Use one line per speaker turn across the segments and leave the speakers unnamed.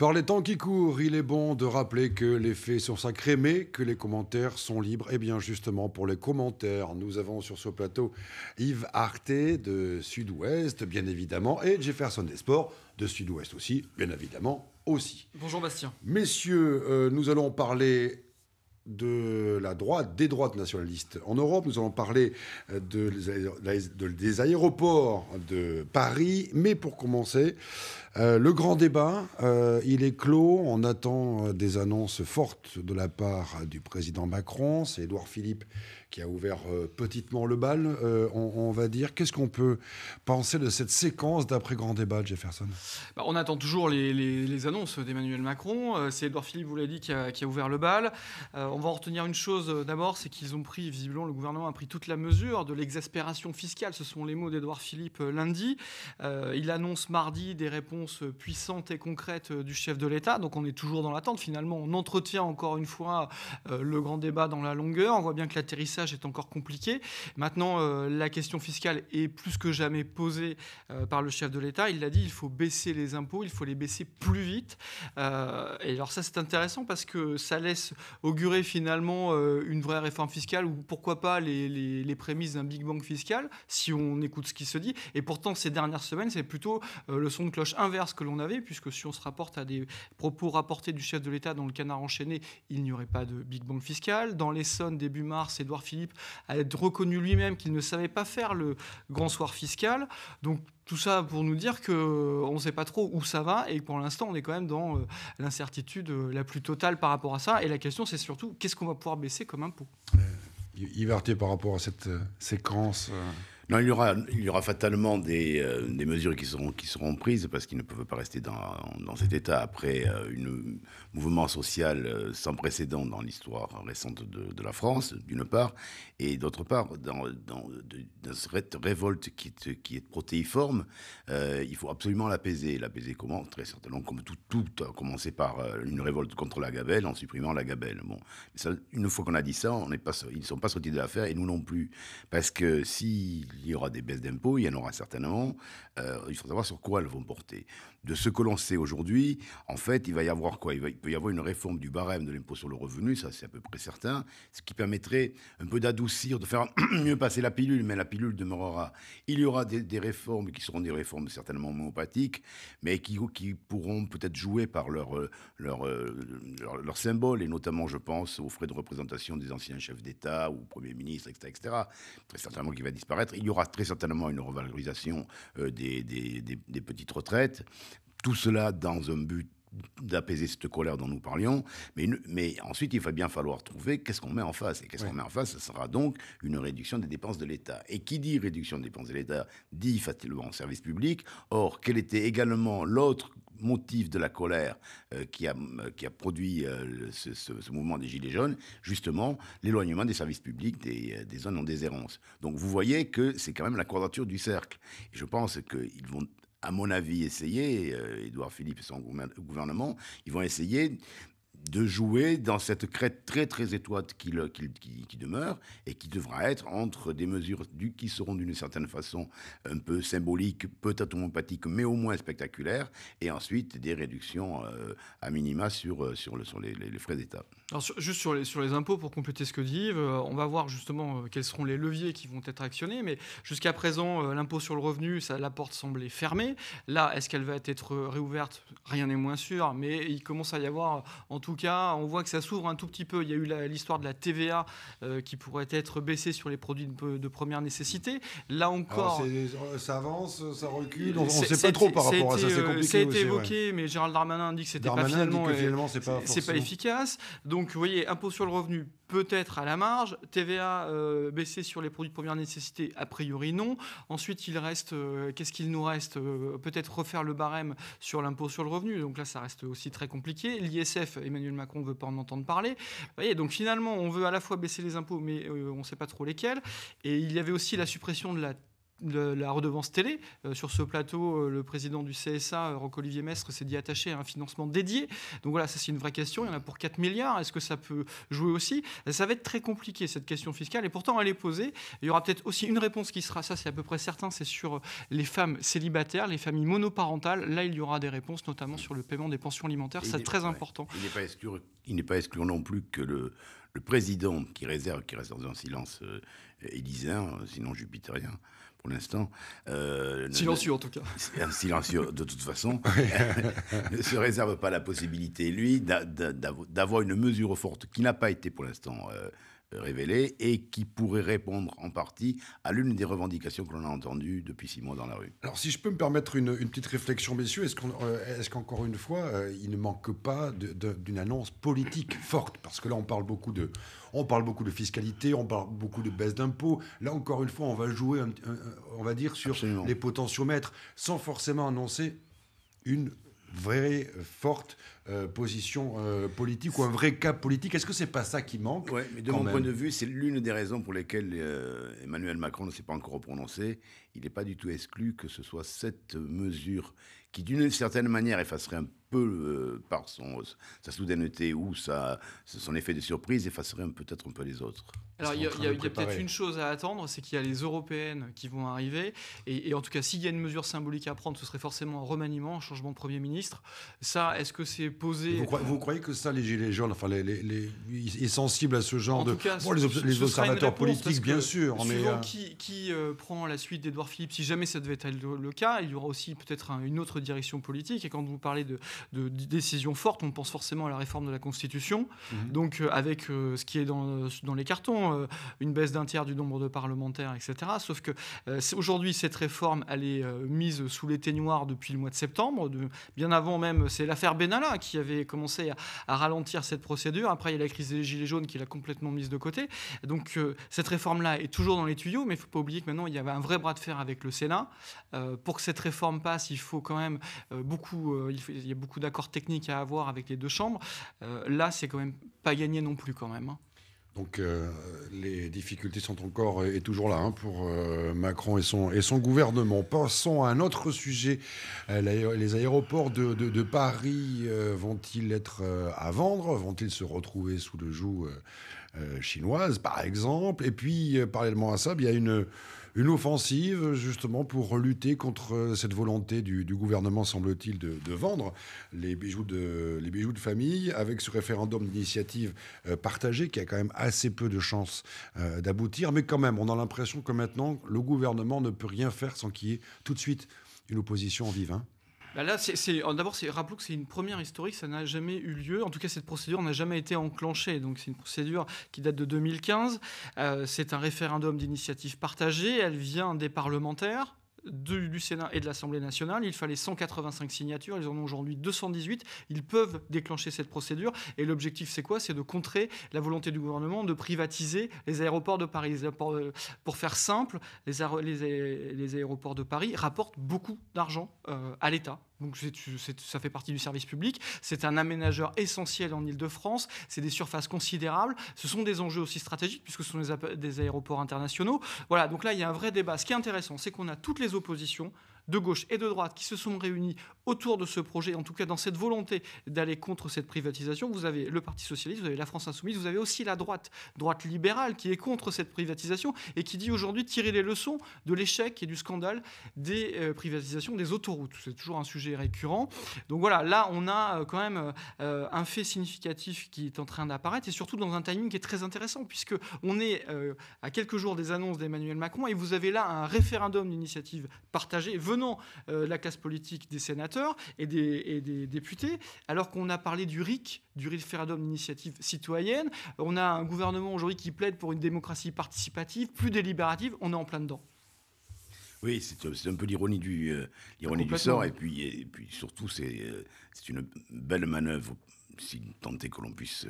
Par les temps qui courent, il est bon de rappeler que les faits sont sacrés, mais que les commentaires sont libres. Et eh bien justement, pour les commentaires, nous avons sur ce plateau Yves Arte de Sud-Ouest, bien évidemment, et Jefferson Desport de Sud-Ouest aussi, bien évidemment, aussi. Bonjour Bastien. Messieurs, euh, nous allons parler de la droite, des droites nationalistes en Europe. Nous allons parler euh, de, des aéroports de Paris. Mais pour commencer, euh, le grand débat, euh, il est clos. On attend euh, des annonces fortes de la part du président Macron. C'est Édouard Philippe qui a ouvert petitement le bal, on, va dire. Qu'est-ce qu'on peut penser de cette séquence d'après grand débat, Jefferson
bah, On attend toujours les, annonces d'Emmanuel Macron. c'est Édouard Philippe, vous l'avez dit, qui a, ouvert le bal. on va en retenir une chose d'abord, c'est qu'ils ont pris, visiblement, le gouvernement a pris toute la mesure de l'exaspération fiscale. Ce sont les mots d'Édouard Philippe lundi. il annonce mardi des réponses puissante et concrète euh, du chef de l'État. Donc on est toujours dans l'attente. Finalement, on entretient encore une fois euh, le grand débat dans la longueur. On voit bien que l'atterrissage est encore compliqué. Maintenant, euh, la question fiscale est plus que jamais posée par le chef de l'État. Il l'a dit, il faut baisser les impôts, il faut les baisser plus vite. et alors ça, c'est intéressant parce que ça laisse augurer finalement une vraie réforme fiscale ou pourquoi pas les, les, prémices d'un Big Bang fiscal, si on écoute ce qui se dit. Et pourtant, ces dernières semaines, c'est plutôt le son de cloche 1 que l'on avait, puisque si on se rapporte à des propos rapportés du chef de l'État dans le canard enchaîné, il n'y aurait pas de Big Bang fiscal. Dans l'Essonne, début mars, Édouard Philippe a reconnu lui-même qu'il ne savait pas faire le grand soir fiscal. Donc, tout ça pour nous dire qu'on ne sait pas trop où ça va et pour l'instant on est quand même dans euh, l'incertitude euh, la plus totale par rapport à ça. Et la question c'est surtout qu'est-ce qu'on va pouvoir baisser comme impôt
Yves euh, par rapport à cette séquence il y aura, il y aura fatalement
euh, des, mesures qui seront, qui seront prises parce qu'ils ne peuvent pas rester dans, dans cet état après euh, une un mouvement social euh, sans précédent dans l'histoire récente de, la France, d'une part, et d'autre part, dans, dans, cette révolte qui est, qui est protéiforme, il faut absolument l'apaiser. L'apaiser comment Très certainement, comme tout, tout commencer par une révolte contre la gabelle en supprimant la gabelle. Bon, une fois qu'on a dit ça, on n'est pas, ils ne sont pas sortis de l'affaire et nous non plus. Parce que si il y aura des baisses d'impôts, il y en aura certainement. Euh, il faut savoir sur quoi elles vont porter de ce que l'on sait aujourd'hui, en fait, il va y avoir quoi il, peut y avoir une réforme du barème de l'impôt sur le revenu, ça c'est à peu près certain, ce qui permettrait un peu d'adoucir, de faire mieux passer la pilule, mais la pilule demeurera. Il y aura des, réformes qui seront des réformes certainement homéopathiques, mais qui, pourront peut-être jouer par leur, euh, euh, leur, leur, symbole, et notamment, je pense, aux frais de représentation des anciens chefs d'État ou premiers ministres, etc., etc. Très certainement qui va disparaître. Il y aura très certainement une revalorisation euh, des petites retraites. Tout cela dans un but d'apaiser cette colère dont nous parlions, mais, mais ensuite il va bien falloir trouver qu'est-ce qu'on met en face. Et qu'est-ce qu'on met en face, ce sera donc une réduction des dépenses de l'État. Et qui dit réduction des dépenses de l'État dit facilement service public. Or, quel était également l'autre motif de la colère euh, euh, qui, a, produit euh, ce, mouvement des Gilets jaunes Justement, l'éloignement des services publics des, zones en déshérence. Donc vous voyez que c'est quand même la quadrature du cercle. Et je pense qu'ils vont à mon avis, essayer, euh, Édouard Philippe et son gouvernement, ils vont essayer de jouer dans cette crête très très étroite qui, qui, demeure et qui devra être entre des mesures du, qui seront d'une certaine façon un peu symboliques, peut-être homopathiques, mais au moins spectaculaires, et ensuite des réductions euh, à minima sur, euh, sur, le, sur les, frais d'État.
Alors juste sur les, sur les impôts, pour compléter ce que dit Yves, euh, on va voir justement quels seront les leviers qui vont être actionnés, mais jusqu'à présent, l'impôt sur le revenu, ça, la porte semblait fermée. Là, est-ce qu'elle va être réouverte Rien n'est moins sûr, mais il commence à y avoir en tout cas, on voit que ça s'ouvre un tout petit peu. Il y a eu l'histoire de la TVA euh, qui pourrait être baissée sur les produits de, première nécessité. Là encore. Euh,
ça avance, ça
recule, on ne sait pas trop par rapport à ça. C'est euh, compliqué. Ça a été évoqué, mais Gérald Darmanin indique que c'était pas finalement. c'est pas, efficace. Donc, vous voyez, impôt sur le revenu, peut-être à la marge. TVA baissée sur les produits de première nécessité, a priori non. Ensuite, il reste, qu'est-ce qu'il nous reste Peut-être refaire le barème sur l'impôt sur le revenu. Donc là, ça reste aussi très compliqué. L'ISF, Emmanuel Macron ne veut pas en entendre parler. Vous voyez, donc finalement, on veut à la fois baisser les impôts, mais euh, on ne sait pas trop lesquels. Et il y avait aussi la suppression de la de la redevance télé. Euh, sur ce plateau, euh, le président du CSA, euh, roc olivier Mestre, s'est dit attaché à un financement dédié. Donc voilà, ça c'est une vraie question. Il y en a pour 4 milliards. Est-ce que ça peut jouer aussi Ça va être très compliqué, cette question fiscale. Et pourtant, elle est posée. Il y aura peut-être aussi une réponse qui sera, ça c'est à peu près certain, c'est sur les femmes célibataires, les familles monoparentales. Là, il y aura des réponses, notamment sur le paiement des pensions alimentaires. C'est très important.
Il n'est pas exclu il n'est pas exclu non plus que le, président qui réserve, qui reste dans un silence euh, sinon jupitérien, pour l'instant. Euh, silencieux en tout cas. Silencieux de toute façon. ne se réserve pas la possibilité, lui, d'avoir une mesure forte qui n'a pas été pour l'instant euh, révélé et qui pourrait répondre en partie à l'une des revendications que l'on a entendues depuis six mois dans la rue.
Alors si je peux me permettre une, petite réflexion, messieurs, est-ce, qu'on, euh, est-ce qu'encore une fois, euh, il ne manque pas d'une annonce politique forte Parce que là, on parle beaucoup de, on parle beaucoup de fiscalité, on parle beaucoup de baisse d'impôts. Là, encore une fois, on va jouer, on va dire, sur les potentiomètres, sans forcément annoncer une vraie euh, forte euh, position euh, politique ou un vrai cap politique. Est-ce que c'est pas ça qui manque mais de mon point de vue, c'est l'une
des raisons pour lesquelles Emmanuel Macron ne s'est pas encore prononcé. Il n'est pas du tout exclu que ce soit cette mesure qui, d'une certaine manière, effacerait un peu euh, par son, sa soudaineté ou son effet de surprise, effacerait peut-être un peu les autres.
Alors il y a, peut-être une chose à attendre, c'est qu'il y a les européennes qui vont arriver. Et, en tout cas, s'il y a une mesure symbolique à prendre, ce serait forcément un remaniement, un changement de Premier ministre. Ça, est-ce que c'est posé vous
croyez, que ça, les Gilets jaunes, enfin, les, les, sensibles est sensible à ce genre de... les, observateurs politiques, bien sûr. Mais euh,
qui, qui euh, prend la suite d'Edouard Philippe, si jamais ça devait être le, cas, il y aura aussi peut-être une autre direction politique. Et quand vous parlez de, de, décisions fortes. On pense forcément à la réforme de la Constitution, mhm. donc euh, avec euh, ce qui est dans, euh, les cartons, une baisse d'un tiers du nombre de parlementaires, etc. Sauf que aujourd'hui, cette réforme, elle est mise sous les noir depuis le mois de septembre, bien avant même, c'est l'affaire Benalla qui avait commencé à, ralentir cette procédure. Après, il y a la crise des Gilets jaunes qui l'a complètement mise de côté. Donc, cette réforme-là est toujours dans les tuyaux, mais il ne faut pas oublier que maintenant, il y avait un vrai bras de fer avec le Sénat. pour que cette réforme passe, il faut quand même beaucoup, il, faut, y a beaucoup beaucoup d'accords techniques à avoir avec les deux chambres. Euh, là, c'est quand même pas gagné non plus quand même. Hein.
Donc euh, les difficultés sont encore et toujours là hein, pour euh, Macron et son, et son gouvernement. Passons à un autre sujet. les aéroports de, de, de Paris vont-ils être à vendre Vont-ils se retrouver sous le joug chinoise, par exemple Et puis, parallèlement à ça, il y a une une offensive justement pour lutter contre euh, cette volonté du, gouvernement, semble-t-il, de, vendre les bijoux de, famille avec ce référendum d'initiative euh, partagée qui a quand même assez peu de chances euh, d'aboutir. Mais quand même, on a l'impression que maintenant, le gouvernement ne peut rien faire sans qu'il y ait tout de suite une opposition vive. Hein.
Bah là, d'abord, rappelons que c'est une première historique, ça n'a jamais eu lieu. En tout cas, cette procédure n'a jamais été enclenchée. Donc, c'est une procédure qui date de 2015. Euh, c'est un référendum d'initiative partagée. Elle vient des parlementaires du, Sénat et de l'Assemblée nationale. Il fallait 185 signatures, ils en ont aujourd'hui 218. Ils peuvent déclencher cette procédure. Et l'objectif, c'est quoi C'est de contrer la volonté du gouvernement de privatiser les aéroports de Paris. Euh, pour faire simple, les, aéroports de Paris rapportent beaucoup d'argent euh, à l'État donc ça fait partie du service public. C'est un aménageur essentiel en Ile-de-France. C'est des surfaces considérables. Ce sont des enjeux aussi stratégiques puisque ce sont des, aéroports internationaux. Voilà, donc là, il y a un vrai débat. Ce qui est intéressant, c'est qu'on a toutes les oppositions de gauche et de droite qui se sont réunis autour de ce projet, en tout cas dans cette volonté d'aller contre cette privatisation. Vous avez le Parti socialiste, vous avez la France insoumise, vous avez aussi la droite, droite libérale, qui est contre cette privatisation et qui dit aujourd'hui tirer les leçons de l'échec et du scandale des euh, privatisations des autoroutes. C'est toujours un sujet récurrent. Donc voilà, là on a euh, quand même euh, un fait significatif qui est en train d'apparaître et surtout dans un timing qui est très intéressant puisque on est à quelques jours des annonces d'Emmanuel Macron et vous avez là un référendum d'initiative partagée venant euh, la classe politique des sénateurs et des, députés, alors qu'on a parlé du RIC, du référendum d'initiative citoyenne. On a un gouvernement aujourd'hui qui plaide pour une démocratie participative, plus délibérative. On est en plein dedans.
Oui, c'est euh, un peu l'ironie du, euh, sort. Et puis, et puis surtout, c'est une belle manœuvre si tant que l'on puisse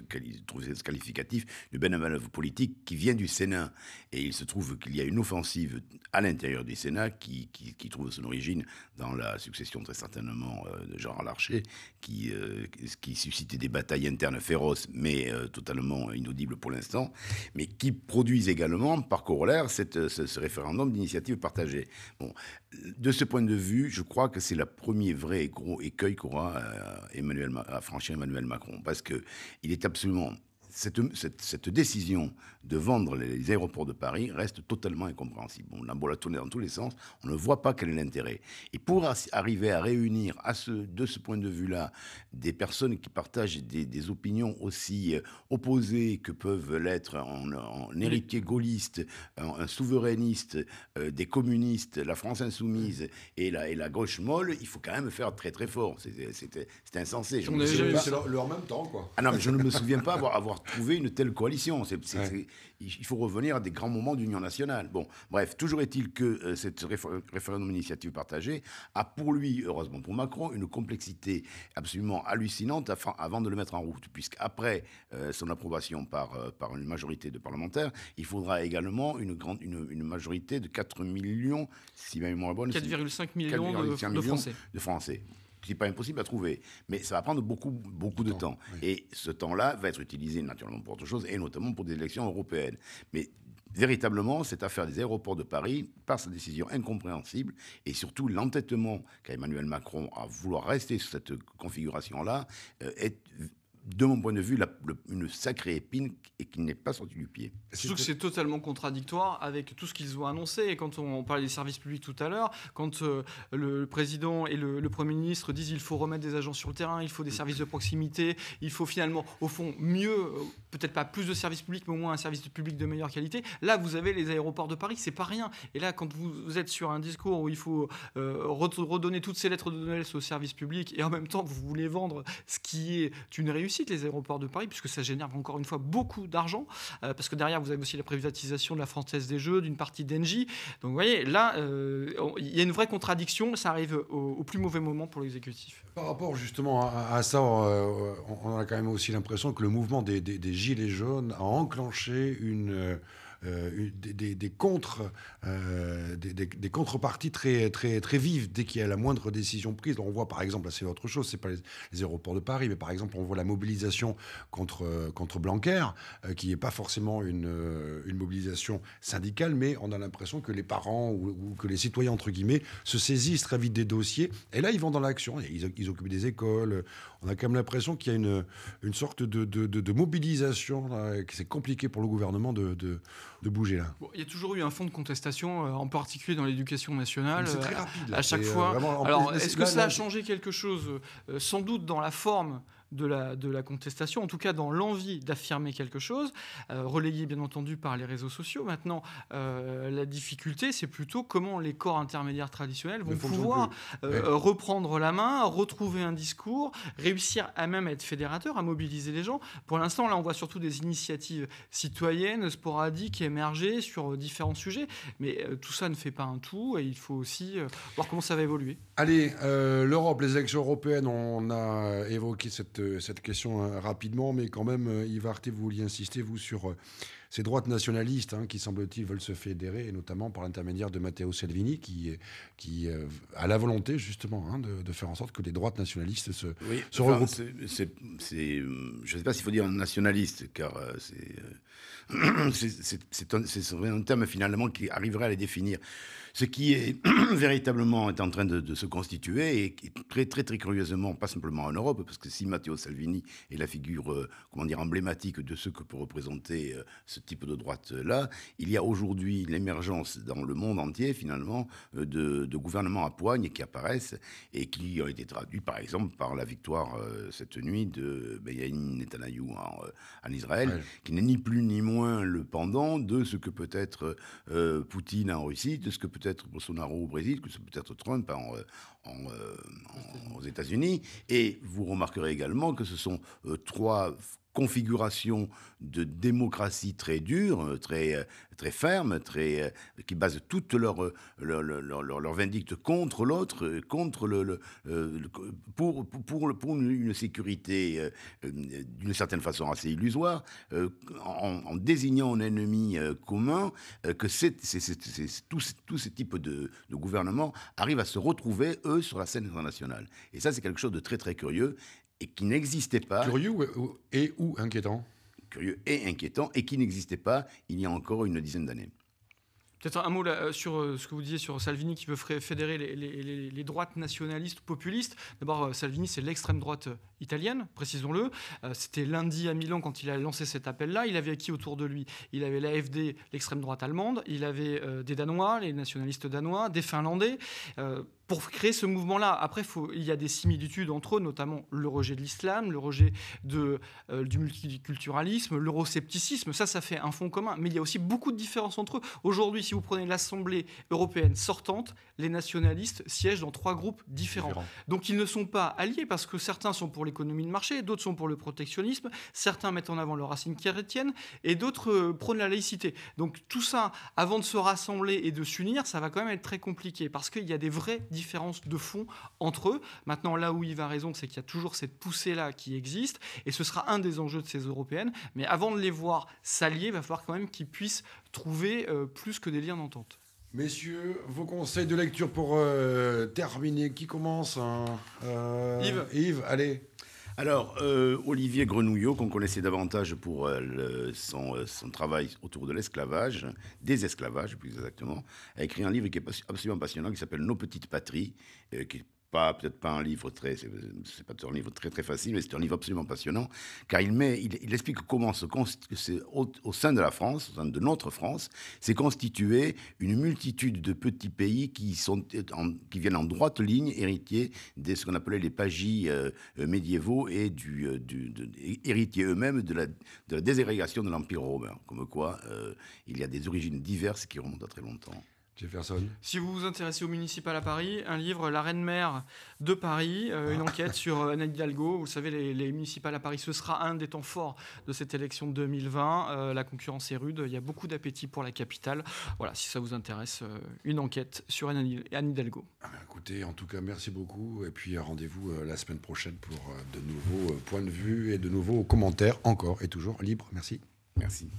trouver ce qualificatif, de belle manœuvre politique qui vient du Sénat. Et il se trouve qu'il y a une offensive à l'intérieur du Sénat qui, qui, trouve son origine dans la succession très certainement euh, de Gérard Larcher, qui, euh, qui suscitait des batailles internes féroces, mais euh, totalement inaudibles pour l'instant, mais qui produisent également, par corollaire, cette, euh, ce, référendum d'initiative partagée. Bon, de ce point de vue, je crois que c'est le premier vrai et gros écueil qu'aura Emmanuel à franchir Emmanuel Macron parce que il est absolument cette décision de vendre les aéroports de Paris reste totalement incompréhensible. On a beau la tourner dans tous les sens, on ne voit pas quel est l'intérêt. Et pour arriver à réunir, à de ce point de vue-là, des personnes qui partagent des, opinions aussi euh, opposées que peuvent l'être en, héritier gaulliste, un souverainiste, euh, des communistes, la France insoumise et la, et la gauche molle, il faut quand même faire très très fort. C'était insensé. on a le,
en même temps, quoi. Ah non,
je ne me souviens pas avoir, avoir trouvé une telle coalition. C'est il faut revenir à des grands moments d'union nationale. Bon, bref, toujours est-il que ce euh, cette référendum d'initiative partagée a pour lui, heureusement pour Macron, une complexité absolument hallucinante avant de le mettre en route, puisqu'après après euh, son approbation euh, par, une majorité de parlementaires, il faudra également une, grande, une, majorité de 4 millions, si bonne. 4,5 millions, millions Français. de Français. Ce n'est pas impossible à trouver. Mais ça va prendre beaucoup, beaucoup de temps. Et ce temps-là va être utilisé naturellement pour autre chose, et notamment pour des élections européennes. Mais véritablement, cette affaire des aéroports de Paris, par sa décision incompréhensible, et surtout l'entêtement qu'a Emmanuel Macron à vouloir rester sur cette configuration-là, euh, est de mon point de vue, une sacrée épine et qui n'est pas sortie du pied.
Surtout que c'est totalement contradictoire avec tout ce qu'ils ont annoncé. Et quand on, parlait des services publics tout à l'heure, quand euh, le, président et le, Premier ministre disent il faut remettre des agents sur le terrain, il faut des services de proximité, il faut finalement, au fond, mieux, euh, peut-être pas plus de services publics, mais au moins un service public de meilleure qualité. Là, vous avez les aéroports de Paris, c'est pas rien. Et là, quand vous êtes sur un discours où il faut euh, redonner toutes ces lettres de noblesse au service public et en même temps, vous voulez vendre ce qui est une réussite, les aéroports de Paris, puisque ça génère encore une fois beaucoup d'argent, euh, parce que derrière, vous avez aussi la privatisation de la Française des Jeux, d'une partie d'Engie. Donc, vous voyez, là, euh, il y a une vraie contradiction, ça arrive au, plus mauvais moment pour l'exécutif.
Par rapport justement à, ça, euh, on, a quand même aussi l'impression que le mouvement des Gilets jaunes a enclenché une euh, des, des, contre, euh, des, contreparties très, très, très vives dès qu'il y a la moindre décision prise. on voit par exemple, c'est autre chose, c'est pas les, aéroports de Paris, mais par exemple, on voit la mobilisation contre, euh, contre Blanquer, qui n'est pas forcément une, une mobilisation syndicale, mais on a l'impression que les parents ou, que les citoyens, entre guillemets, se saisissent très vite des dossiers. Et là, ils vont dans l'action. Ils, occupent des écoles. On a quand même l'impression qu'il y a une, une sorte de, de, mobilisation, que c'est compliqué pour le gouvernement de bouger là.
il y a toujours eu un fond de contestation, euh, en particulier dans l'éducation nationale. à chaque euh, fois. Alors, est-ce que ça a changé quelque chose euh, Sans doute dans la forme de la, contestation, en tout cas dans l'envie d'affirmer quelque chose, euh, relayé bien entendu par les réseaux sociaux. Maintenant, euh, la difficulté, c'est plutôt comment les corps intermédiaires traditionnels vont pouvoir euh, reprendre la main, retrouver un discours, réussir à même être fédérateur, à mobiliser les gens. Pour l'instant, là, on voit surtout des initiatives citoyennes, sporadiques, émerger sur différents sujets, mais tout ça ne fait pas un tout et il faut aussi voir comment ça va évoluer.
Allez, l'Europe, les élections européennes, on a évoqué cette cette, question hein, rapidement, mais quand même, euh, Yves Arte, vous vouliez insister, vous, sur euh, ces droites nationalistes hein, qui, semble-t-il, veulent se fédérer, et notamment par l'intermédiaire de Matteo Salvini, qui, qui euh, a la volonté justement hein, de, faire en sorte que les droites nationalistes se, regroupent.
Euh, je ne sais pas s'il faut dire nationaliste, car euh, c'est un, un terme finalement qui arriverait à les définir. Ce qui est véritablement est en train de, se constituer et très très très curieusement, pas simplement en Europe, parce que si Matteo Salvini est la figure, comment dire, emblématique de ce que peut représenter ce type de droite-là, il y a aujourd'hui l'émergence dans le monde entier, finalement, euh, de, gouvernements à poigne qui apparaissent et qui ont été traduits, par exemple, par la victoire euh, cette nuit de Benyamin Netanyahou euh, en, Israël, qui n'est ni plus ni moins le pendant de ce que peut être Poutine en Russie, de ce que peut être Bolsonaro au Brésil, que ce peut être Trump en, aux États-Unis. Et vous remarquerez également que ce sont trois configuration de démocratie très dure, euh, très, euh, très ferme, très, euh, qui base toutes leur, leur, vindicte contre l'autre, contre le, pour, pour une sécurité d'une certaine façon assez illusoire, en, désignant un ennemi commun, que c'est, tout, tout ce type de, de gouvernement à se retrouver, eux, sur la scène internationale. Et ça, c'est quelque chose de très, très curieux et qui n'existait pas. Curieux et ou inquiétant Curieux et inquiétant, et qui n'existait pas il y a encore une dizaine d'années.
Peut-être un mot euh, sur euh, ce que vous disiez sur Salvini qui veut fédérer les, les droites nationalistes ou populistes. D'abord, euh, Salvini, c'est l'extrême droite italienne, précisons-le. Euh, c'était lundi à Milan quand il a lancé cet appel-là. Il avait qui autour de lui Il avait l'AFD, l'extrême droite allemande, il avait euh, des Danois, les nationalistes danois, des Finlandais. Euh, pour créer ce mouvement-là, après, faut, il y a des similitudes entre eux, notamment le rejet de l'islam, le rejet de, du multiculturalisme, l'euroscepticisme. Ça, ça fait un fond commun. Mais il y a aussi beaucoup de différences entre eux. Aujourd'hui, si vous prenez l'Assemblée européenne sortante, les nationalistes siègent dans trois groupes différents. Donc ils ne sont pas alliés parce que certains sont pour les économie de marché, d'autres sont pour le protectionnisme, certains mettent en avant leurs racines chrétiennes et d'autres euh, prônent la laïcité. Donc tout ça, avant de se rassembler et de s'unir, ça va quand même être très compliqué parce qu'il y a des vraies différences de fond entre eux. Maintenant, là où il va raison, c'est qu'il y a toujours cette poussée-là qui existe et ce sera un des enjeux de ces européennes. Mais avant de les voir s'allier, il va falloir quand même qu'ils puissent trouver euh, plus que des liens d'entente.
Messieurs, vos conseils de lecture pour euh, terminer. Qui commence hein Yves, allez. Alors, euh, Olivier
Grenouillot, qu'on connaissait davantage pour euh, euh, son, travail autour de l'esclavage, des esclavages plus exactement, a écrit un livre qui est absolument passionnant, qui s'appelle Nos petites patries, pas peut-être pas un livre très c'est pas un livre très très facile mais c'est un livre absolument passionnant car il met il, explique comment se au, sein de la France au sein de notre France s'est constituée une multitude de petits pays qui sont en, qui viennent en droite ligne héritiers de ce qu'on appelait les pagis euh, médiévaux et du, euh, héritiers eux-mêmes de la de de l'empire romain comme quoi euh, il y a des origines diverses qui remontent à très longtemps Mmh.
Si vous vous intéressez au municipal à Paris, un livre, La Reine Mère de Paris, euh, ah. une enquête sur euh, Anne Hidalgo. Vous savez, les, municipales à Paris, ce sera un des temps forts de cette élection de 2020. Euh, la concurrence est rude, il y a beaucoup d'appétit pour la capitale. Voilà, si ça vous intéresse, une enquête sur Anne, Hidalgo. Ah, écoutez,
en tout cas, merci beaucoup. Et puis rendez-vous la semaine prochaine pour de nouveaux points de vue et de nouveaux commentaires, encore et toujours libres. Merci. Merci.